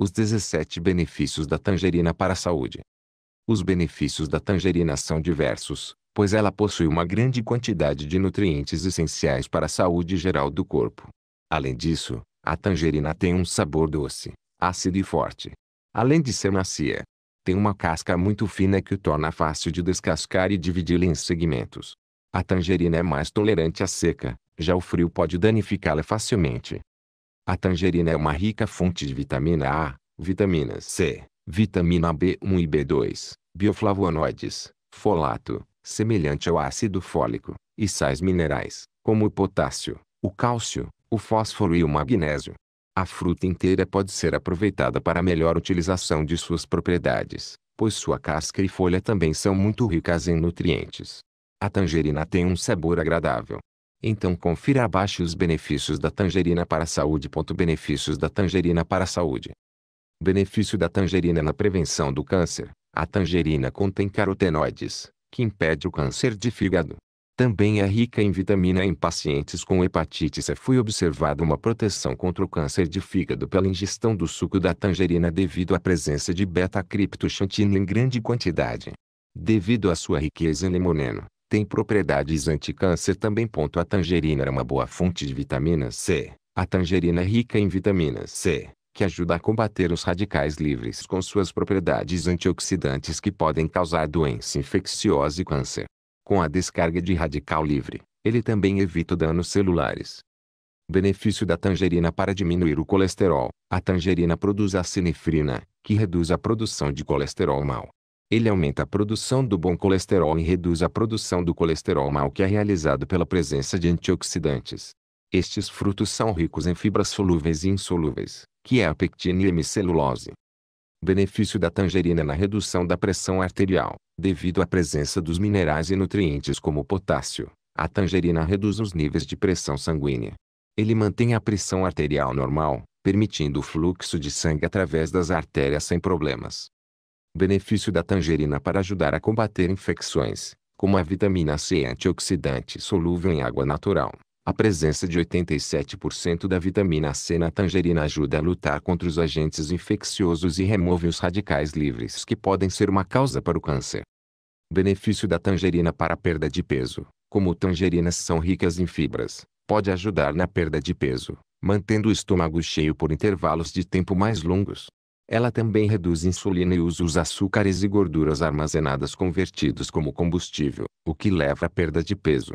Os 17 benefícios da tangerina para a saúde. Os benefícios da tangerina são diversos, pois ela possui uma grande quantidade de nutrientes essenciais para a saúde geral do corpo. Além disso, a tangerina tem um sabor doce, ácido e forte. Além de ser macia, tem uma casca muito fina que o torna fácil de descascar e dividi-la em segmentos. A tangerina é mais tolerante à seca, já o frio pode danificá-la facilmente. A tangerina é uma rica fonte de vitamina A, vitamina C, vitamina B1 e B2, bioflavonoides, folato, semelhante ao ácido fólico, e sais minerais, como o potássio, o cálcio, o fósforo e o magnésio. A fruta inteira pode ser aproveitada para melhor utilização de suas propriedades, pois sua casca e folha também são muito ricas em nutrientes. A tangerina tem um sabor agradável, então confira abaixo os benefícios da tangerina para a saúde. Benefícios da tangerina para a saúde. Benefício da tangerina na prevenção do câncer. A tangerina contém carotenoides, que impede o câncer de fígado. Também é rica em vitamina A em pacientes com hepatite C. Foi observada uma proteção contra o câncer de fígado pela ingestão do suco da tangerina devido à presença de beta-criptoxantina em grande quantidade. Devido à sua riqueza em limoneno, tem propriedades anticâncer também. A tangerina é uma boa fonte de vitamina C. A tangerina é rica em vitamina C, que ajuda a combater os radicais livres com suas propriedades antioxidantes que podem causar doença infecciosa e câncer. Com a descarga de radical livre, ele também evita danos celulares. Benefício da tangerina para diminuir o colesterol. A tangerina produz a sinefrina, que reduz a produção de colesterol mau. Ele aumenta a produção do bom colesterol e reduz a produção do colesterol mau que é realizado pela presença de antioxidantes. Estes frutos são ricos em fibras solúveis e insolúveis, que é a pectina e a hemicelulose. Benefício da tangerina na redução da pressão arterial. Devido à presença dos minerais e nutrientes como potássio, a tangerina reduz os níveis de pressão sanguínea. Ele mantém a pressão arterial normal, permitindo o fluxo de sangue através das artérias sem problemas. Benefício da tangerina para ajudar a combater infecções, como a vitamina C antioxidante solúvel em água natural. A presença de 87% da vitamina C na tangerina ajuda a lutar contra os agentes infecciosos e remove os radicais livres que podem ser uma causa para o câncer. Benefício da tangerina para a perda de peso. Como tangerinas são ricas em fibras, pode ajudar na perda de peso, mantendo o estômago cheio por intervalos de tempo mais longos. Ela também reduz insulina e usa os açúcares e gorduras armazenadas convertidos como combustível, o que leva à perda de peso.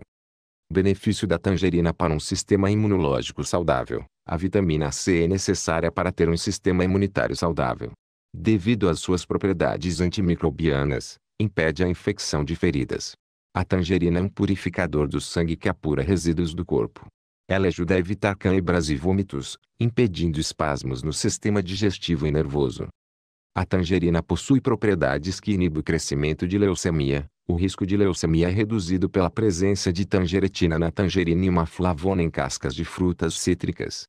Benefício da tangerina para um sistema imunológico saudável. A vitamina C é necessária para ter um sistema imunitário saudável. Devido às suas propriedades antimicrobianas, impede a infecção de feridas. A tangerina é um purificador do sangue que apura resíduos do corpo. Ela ajuda a evitar cãibras e vômitos, impedindo espasmos no sistema digestivo e nervoso. A tangerina possui propriedades que inibem o crescimento de leucemia. O risco de leucemia é reduzido pela presença de tangeretina na tangerina e uma flavona em cascas de frutas cítricas.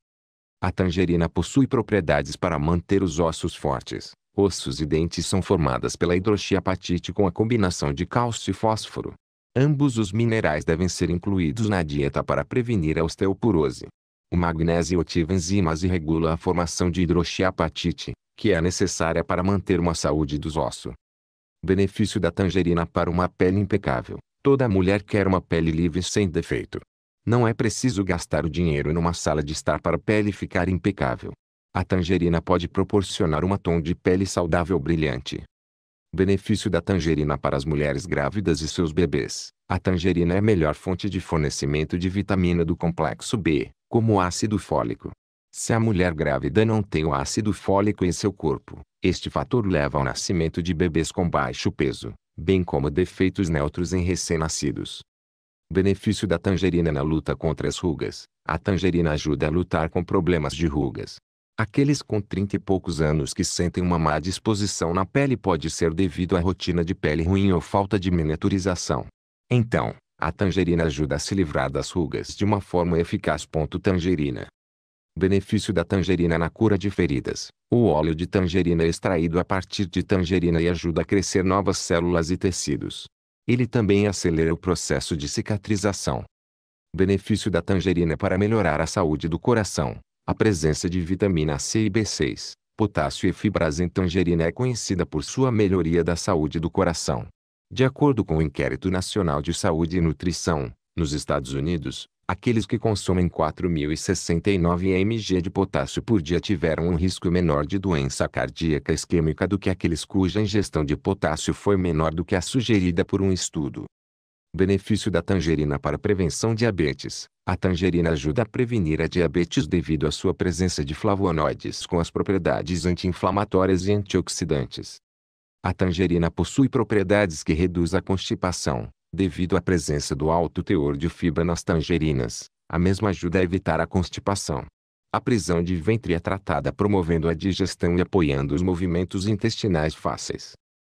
A tangerina possui propriedades para manter os ossos fortes. Ossos e dentes são formadas pela hidroxiapatite com a combinação de cálcio e fósforo. Ambos os minerais devem ser incluídos na dieta para prevenir a osteoporose. O magnésio ativa enzimas e regula a formação de hidroxiapatite, que é necessária para manter uma saúde dos ossos. Benefício da tangerina para uma pele impecável. Toda mulher quer uma pele livre sem defeito. Não é preciso gastar o dinheiro numa sala de estar para a pele ficar impecável. A tangerina pode proporcionar uma tom de pele saudável brilhante. Benefício da tangerina para as mulheres grávidas e seus bebês. A tangerina é a melhor fonte de fornecimento de vitamina do complexo B, como o ácido fólico. Se a mulher grávida não tem o ácido fólico em seu corpo, este fator leva ao nascimento de bebês com baixo peso, bem como defeitos neutros em recém-nascidos. Benefício da tangerina na luta contra as rugas. A tangerina ajuda a lutar com problemas de rugas. Aqueles com trinta e poucos anos que sentem uma má disposição na pele pode ser devido à rotina de pele ruim ou falta de miniaturização. Então, a tangerina ajuda a se livrar das rugas de uma forma eficaz. Tangerina. Benefício da tangerina na cura de feridas. O óleo de tangerina é extraído a partir de tangerina e ajuda a crescer novas células e tecidos. Ele também acelera o processo de cicatrização. Benefício da tangerina é para melhorar a saúde do coração. A presença de vitamina C e B6, potássio e fibras em tangerina é conhecida por sua melhoria da saúde do coração. De acordo com o Inquérito Nacional de Saúde e Nutrição, nos Estados Unidos, aqueles que consomem 4.069 mg de potássio por dia tiveram um risco menor de doença cardíaca isquêmica do que aqueles cuja ingestão de potássio foi menor do que a sugerida por um estudo. Benefício da tangerina para prevenção diabetes. A tangerina ajuda a prevenir a diabetes devido à sua presença de flavonoides com as propriedades anti-inflamatórias e antioxidantes. A tangerina possui propriedades que reduz a constipação, devido à presença do alto teor de fibra nas tangerinas. A mesma ajuda a evitar a constipação. A prisão de ventre é tratada promovendo a digestão e apoiando os movimentos intestinais fáceis.